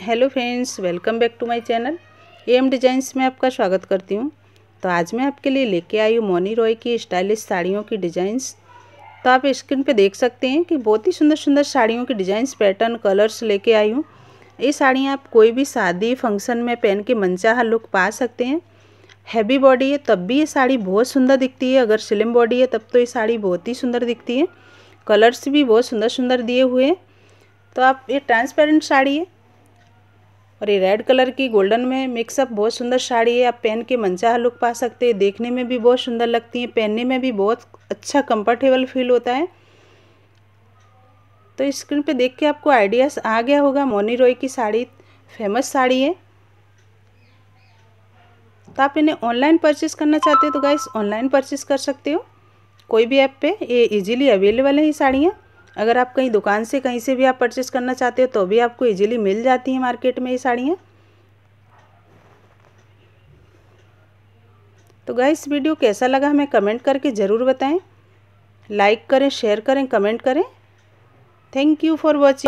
hello friends welcome back to my channel M designs में आपका स्वागत करती हूँ तो आज मैं आपके लिए लेके आई हूँ मोनी रॉय की स्टाइलिश साड़ियों की डिज़ाइंस तो आप स्क्रीन पे देख सकते हैं कि बहुत ही सुंदर सुंदर साड़ियों की डिज़ाइंस पैटर्न कलर्स लेके आई हूँ ये साड़ियाँ आप कोई भी शादी फंक्शन में पहन के मनचाह लुक पा सकते हैं हैवी बॉडी है तब भी ये साड़ी बहुत सुंदर दिखती है अगर स्लिम बॉडी है तब तो ये साड़ी बहुत ही सुंदर दिखती है कलर्स भी बहुत सुंदर सुंदर दिए हुए हैं तो आप ये ट्रांसपेरेंट साड़ी है और ये रेड कलर की गोल्डन में मिक्सअप बहुत सुंदर साड़ी है आप पहन के मनचाहा लुक पा सकते हैं देखने में भी बहुत सुंदर लगती है पहनने में भी बहुत अच्छा कंफर्टेबल फील होता है तो स्क्रीन पे देख के आपको आइडियाज़ आ गया होगा मोनी रॉय की साड़ी फेमस साड़ी है तो आप इन्हें ऑनलाइन परचेस करना चाहते हो तो गाइस ऑनलाइन परचेस कर सकते हो कोई भी ऐप पे ये इजीली अवेलेबल है ये साड़ियाँ अगर आप कहीं दुकान से कहीं से भी आप परचेस करना चाहते हो तो भी आपको इजीली मिल जाती हैं मार्केट में ये साड़ियाँ तो इस वीडियो कैसा लगा हमें कमेंट करके ज़रूर बताएं लाइक करें शेयर करें कमेंट करें थैंक यू फॉर वॉचिंग